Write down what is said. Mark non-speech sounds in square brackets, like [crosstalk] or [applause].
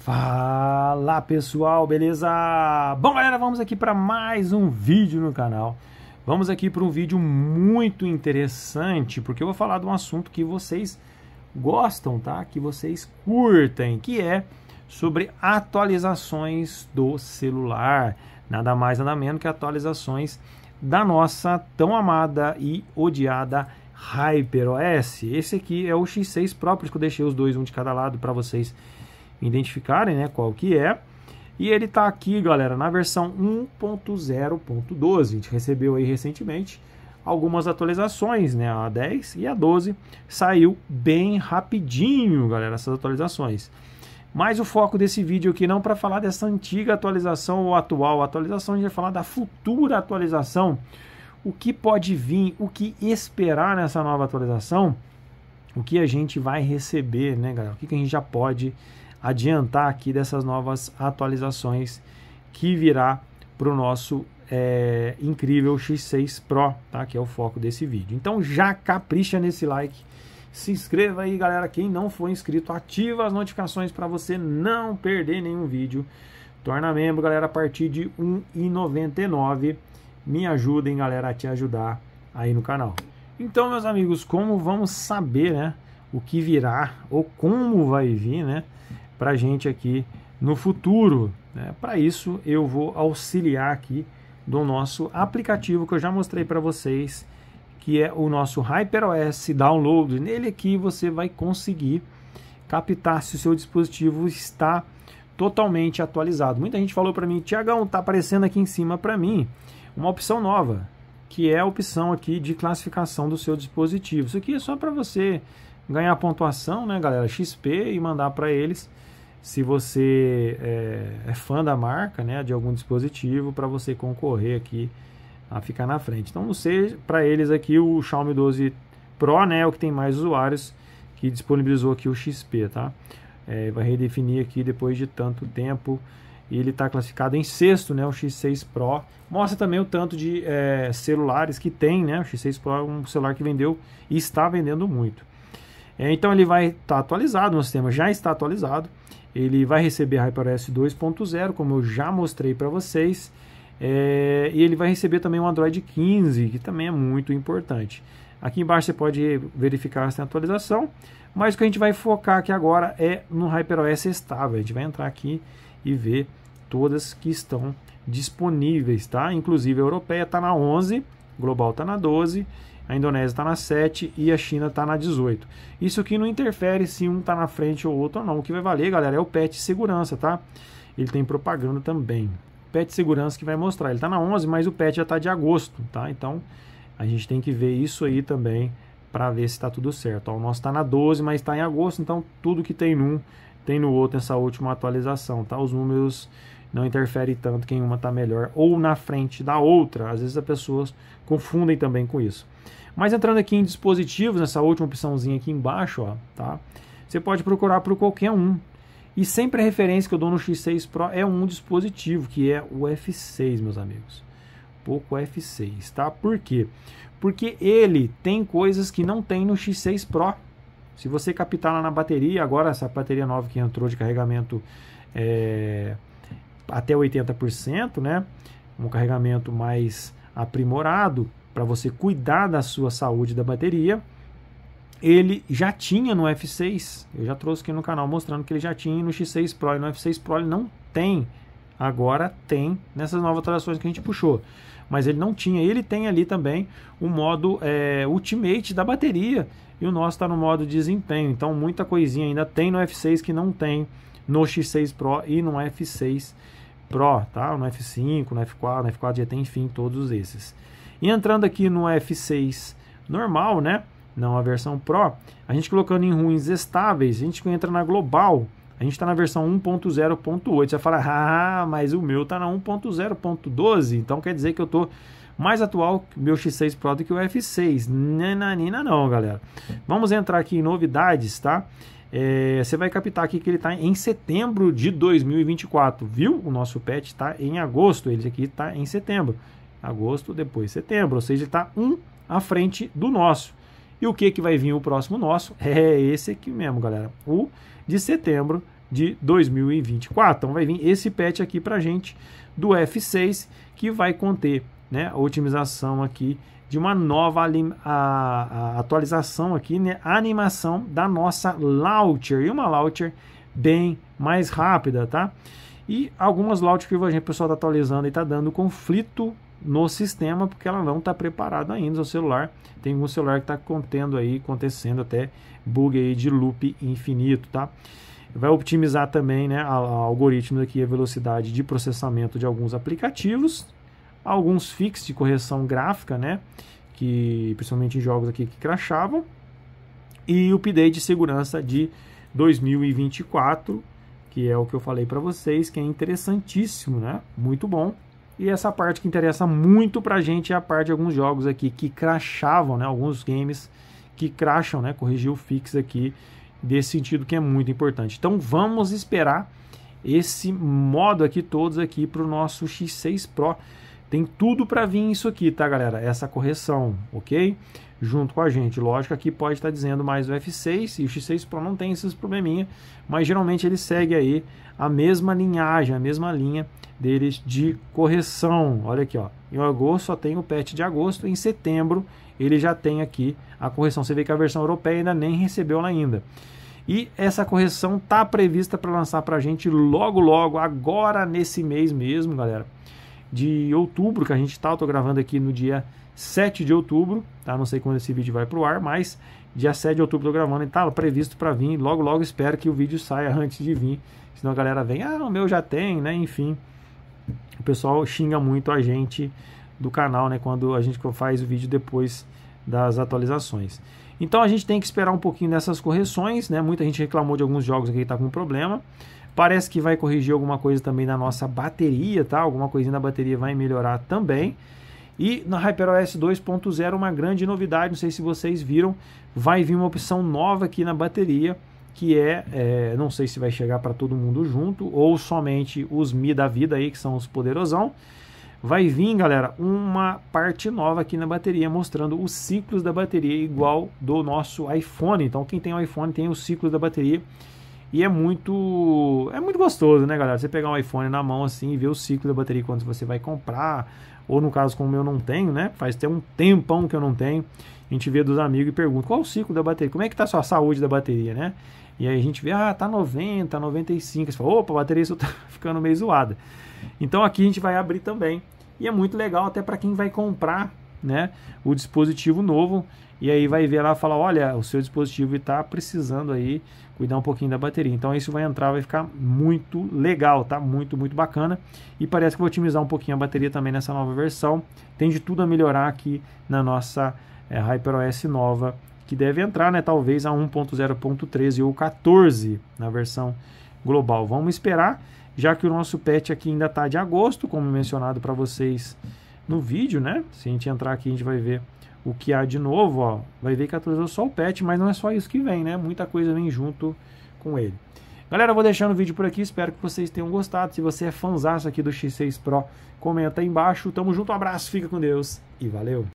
Fala pessoal, beleza? Bom galera, vamos aqui para mais um vídeo no canal. Vamos aqui para um vídeo muito interessante, porque eu vou falar de um assunto que vocês gostam, tá? Que vocês curtem, que é sobre atualizações do celular. Nada mais, nada menos que atualizações da nossa tão amada e odiada HyperOS. Esse aqui é o X6 próprio, que eu deixei os dois, um de cada lado, para vocês identificarem né, qual que é. E ele está aqui, galera, na versão 1.0.12. A gente recebeu aí recentemente algumas atualizações, né? A 10 e a 12 saiu bem rapidinho, galera, essas atualizações. Mas o foco desse vídeo aqui não para falar dessa antiga atualização ou atual atualização, a gente vai falar da futura atualização, o que pode vir, o que esperar nessa nova atualização, o que a gente vai receber, né, galera? O que, que a gente já pode adiantar aqui dessas novas atualizações que virá para o nosso é, incrível X6 Pro, tá? que é o foco desse vídeo. Então já capricha nesse like, se inscreva aí galera, quem não for inscrito, ativa as notificações para você não perder nenhum vídeo. Torna membro galera a partir de R$1,99, 1,99, me ajudem galera a te ajudar aí no canal. Então meus amigos, como vamos saber né, o que virá ou como vai vir né, para a gente aqui no futuro. Né? Para isso, eu vou auxiliar aqui do nosso aplicativo que eu já mostrei para vocês, que é o nosso HyperOS Download. Nele aqui você vai conseguir captar se o seu dispositivo está totalmente atualizado. Muita gente falou para mim, Tiagão, está aparecendo aqui em cima para mim uma opção nova, que é a opção aqui de classificação do seu dispositivo. Isso aqui é só para você ganhar pontuação, né, galera, XP e mandar para eles se você é, é fã da marca, né, de algum dispositivo, para você concorrer aqui a ficar na frente. Então, não sei, para eles aqui o Xiaomi 12 Pro, né, é o que tem mais usuários, que disponibilizou aqui o XP, tá? É, vai redefinir aqui depois de tanto tempo. E ele está classificado em sexto, né, o X6 Pro. Mostra também o tanto de é, celulares que tem, né? O X6 Pro é um celular que vendeu e está vendendo muito. É, então ele vai estar tá atualizado, o sistema já está atualizado. Ele vai receber HyperOS 2.0, como eu já mostrei para vocês, é, e ele vai receber também o Android 15, que também é muito importante. Aqui embaixo você pode verificar se tem atualização, mas o que a gente vai focar aqui agora é no HyperOS estável. A gente vai entrar aqui e ver todas que estão disponíveis, tá? Inclusive a europeia está na 11, global está na 12 a Indonésia está na 7 e a China está na 18. Isso aqui não interfere se um está na frente ou outro ou não. O que vai valer, galera, é o patch segurança, tá? Ele tem propaganda também. Patch segurança que vai mostrar. Ele está na 11, mas o patch já está de agosto, tá? Então a gente tem que ver isso aí também para ver se está tudo certo. Ó, o nosso está na 12, mas está em agosto, então tudo que tem num tem no outro essa última atualização, tá? Os números não interferem tanto quem uma está melhor ou na frente da outra. Às vezes as pessoas confundem também com isso. Mas entrando aqui em dispositivos, nessa última opçãozinha aqui embaixo, ó, tá? Você pode procurar por qualquer um. E sempre a referência que eu dou no X6 Pro é um dispositivo, que é o F6, meus amigos. Poco F6, tá? Por quê? Porque ele tem coisas que não tem no X6 Pro. Se você captar lá na bateria, agora essa bateria nova que entrou de carregamento é, até 80%, né? Um carregamento mais aprimorado para você cuidar da sua saúde da bateria. Ele já tinha no F6, eu já trouxe aqui no canal mostrando que ele já tinha no X6 Pro e no F6 Pro ele não tem agora tem nessas novas atualizações que a gente puxou. Mas ele não tinha. Ele tem ali também o modo é, Ultimate da bateria e o nosso está no modo desempenho. Então muita coisinha ainda tem no F6 que não tem no X6 Pro e no F6 Pro, tá? No F5, no F4, no F4 GT, enfim, todos esses. E entrando aqui no F6 normal, né? Não a versão Pro, a gente colocando em ruins estáveis, a gente entra na global a gente está na versão 1.0.8. Você vai falar, ah, mas o meu está na 1.0.12, então quer dizer que eu estou mais atual que meu X6 Pro do que o F6. Nananina não, galera. Vamos entrar aqui em novidades, tá? É, você vai captar aqui que ele está em setembro de 2024, viu? O nosso patch está em agosto, ele aqui está em setembro. Agosto, depois setembro, ou seja, está um à frente do nosso. E o que, que vai vir o próximo nosso? [laughs] É esse aqui mesmo, galera. O de setembro de 2024. Então vai vir esse patch aqui para gente do F6 que vai conter né, a otimização aqui de uma nova a, a atualização aqui, né, a animação da nossa launcher e uma launcher bem mais rápida, tá? E algumas launchers que o pessoal está atualizando e está dando conflito no sistema porque ela não está preparada ainda. O celular tem um celular que está contendo aí, acontecendo até bug aí de loop infinito, tá? Vai optimizar também, né, a, a algoritmo aqui a velocidade de processamento de alguns aplicativos, alguns fix de correção gráfica, né, que principalmente em jogos aqui que crachavam e o update de segurança de 2024, que é o que eu falei para vocês, que é interessantíssimo, né? Muito bom. E essa parte que interessa muito pra gente é a parte de alguns jogos aqui que crachavam, né? Alguns games que cracham, né? Corrigiu o fix aqui desse sentido que é muito importante. Então vamos esperar esse modo aqui todos aqui para o nosso X6 Pro. Tem tudo para vir isso aqui, tá, galera? Essa correção, ok? junto com a gente. Lógico, aqui pode estar dizendo mais o F6 e o X6 Pro não tem esses probleminha, mas geralmente ele segue aí a mesma linhagem, a mesma linha deles de correção. Olha aqui, ó. Em agosto só tem o patch de agosto, em setembro ele já tem aqui a correção. Você vê que a versão europeia ainda nem recebeu lá ainda. E essa correção tá prevista para lançar para a gente logo, logo, agora nesse mês mesmo, galera. De outubro, que a gente está eu estou gravando aqui no dia 7 de outubro, tá? Não sei quando esse vídeo vai pro ar, mas dia 7 de outubro tô gravando e tá previsto para vir. Logo, logo espero que o vídeo saia [laughs] antes de vir, senão a galera vem, ah, o meu já tem, né? Enfim, o pessoal xinga muito a gente do canal, né? Quando a gente faz o vídeo depois das atualizações. Então a gente tem que esperar um pouquinho nessas correções, né? Muita gente reclamou de alguns jogos aqui que tá com problema. Parece que vai corrigir alguma coisa também na nossa bateria, tá? Alguma coisinha da bateria vai melhorar também. E na HyperOS 2.0 uma grande novidade, não sei se vocês viram, vai vir uma opção nova aqui na bateria, que é, é não sei se vai chegar para todo mundo junto ou somente os Mi da vida aí, que são os poderosão. Vai vir, galera, uma parte nova aqui na bateria, mostrando os ciclos da bateria igual do nosso iPhone. Então quem tem o iPhone tem os ciclos da bateria e é muito é muito gostoso, né, galera? Você pegar um iPhone na mão assim e ver o ciclo da bateria quando você vai comprar, ou no caso como eu não tenho, né? Faz até um tempão que eu não tenho. A gente vê dos amigos e pergunta: "Qual o ciclo da bateria? Como é que tá a sua saúde da bateria, né?" E aí a gente vê: "Ah, tá 90, 95". Você fala: "Opa, a bateria está tá [laughs] ficando meio zoada". Então aqui a gente vai abrir também. E é muito legal até para quem vai comprar né, o dispositivo novo e aí vai ver lá falar, olha, o seu dispositivo está precisando aí cuidar um pouquinho da bateria. Então isso vai entrar, vai ficar muito legal, tá? Muito, muito bacana. E parece que vou otimizar um pouquinho a bateria também nessa nova versão. Tem de tudo a melhorar aqui na nossa é, HyperOS nova, que deve entrar, né? Talvez a 1.0.13 ou 14 na versão global. Vamos esperar, já que o nosso patch aqui ainda está de agosto, como mencionado para vocês no vídeo, né? Se a gente entrar aqui, a gente vai ver o que há de novo, ó. Vai ver que atualizou só o patch, mas não é só isso que vem, né? Muita coisa vem junto com ele. Galera, eu vou deixando o vídeo por aqui, espero que vocês tenham gostado. Se você é fãzaço aqui do X6 Pro, comenta aí embaixo. Tamo junto, um abraço, fica com Deus e valeu!